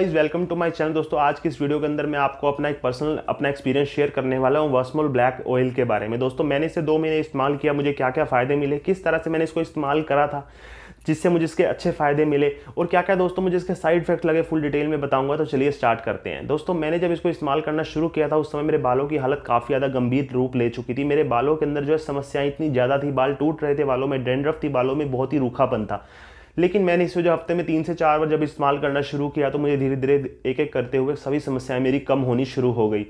is welcome to my channel दोस्तों आज की इस वीडियो के अंदर मैं आपको अपना एक पर्सनल अपना एक्सपीरियंस शेयर करने वाला हूँ वर्समोल ब्लैक ऑयल के बारे में दोस्तों मैंने इसे दो महीने इस्तेमाल किया मुझे क्या क्या फ़ायदे मिले किस तरह से मैंने इसको इस्तेमाल करा था जिससे मुझे इसके अच्छे फ़ायदे मिले और क्या क्या दोस्तों मुझे इसके साइड इफेक्ट लगे फुल डिटेल में बताऊंगा तो चलिए स्टार्ट करते हैं दोस्तों मैंने जब इसको इस्तेमाल करना शुरू किया था उस समय मेरे बालों की हालत काफ़ी ज़्यादा गंभीर रूप ले चुकी थी मेरे बालों के अंदर जो है समस्याएं इतनी ज़्यादा थी बाल टूट रहे थे बालों में डेंड्रफ थी बालों में बहुत ही रूखापन था लेकिन मैंने इसे जो हफ्ते में तीन से चार बार जब इस्तेमाल करना शुरू किया तो मुझे धीरे धीरे एक एक करते हुए सभी समस्याएं मेरी कम होनी शुरू हो गई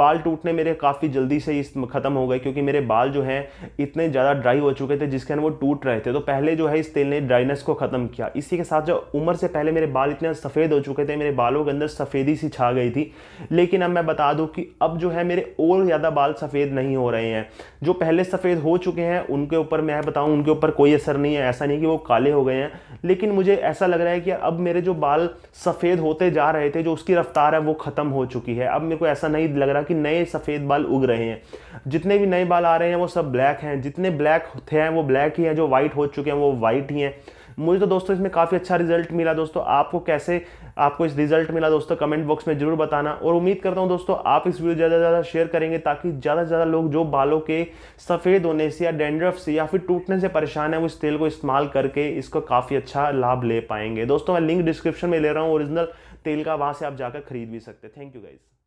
बाल टूटने मेरे काफ़ी जल्दी से ख़त्म हो गए क्योंकि मेरे बाल जो हैं इतने ज़्यादा ड्राई हो चुके थे जिसके अंदर वो टूट रहे थे तो पहले जो है इस तेल ने ड्राइनेस को ख़त्म किया इसी के साथ जो उम्र से पहले मेरे बाल इतने सफ़ेद हो चुके थे मेरे बालों के अंदर सफ़ेदी सी छा गई थी लेकिन अब मैं बता दूँ कि अब जो है मेरे और ज़्यादा बाल सफ़ेद नहीं हो रहे हैं जो पहले सफ़ेद हो चुके हैं उनके ऊपर मैं बताऊँ उनके ऊपर कोई असर नहीं है ऐसा नहीं कि वो काले हो गए हैं लेकिन मुझे ऐसा लग रहा है कि अब मेरे जो बाल सफ़ेद होते जा रहे थे जो उसकी रफ्तार है वो ख़त्म हो चुकी है अब मेरे को ऐसा नहीं लग रहा कि नए सफ़ेद बाल उग रहे हैं जितने भी नए बाल आ रहे हैं वो सब ब्लैक हैं जितने ब्लैक थे हैं वो ब्लैक ही हैं जो वाइट हो चुके हैं वो वाइट ही हैं मुझे तो दोस्तों इसमें काफ़ी अच्छा रिजल्ट मिला दोस्तों आपको कैसे आपको इस रिजल्ट मिला दोस्तों कमेंट बॉक्स में जरूर बताना और उम्मीद करता हूँ दोस्तों आप इस वीडियो ज़्यादा से ज़्यादा शेयर करेंगे ताकि ज़्यादा से ज़्यादा लोग जो बालों के सफ़ेद होने से या डेंड्रफ से या फिर टूटने से परेशान है वो इस तेल को इस्तेमाल करके इसको काफ़ी अच्छा लाभ ले पाएंगे दोस्तों मैं लिंक डिस्क्रिप्शन में ले रहा हूँ ओरिजिनल तेल का वहाँ से आप जाकर खरीद भी सकते थैंक यू गाइज़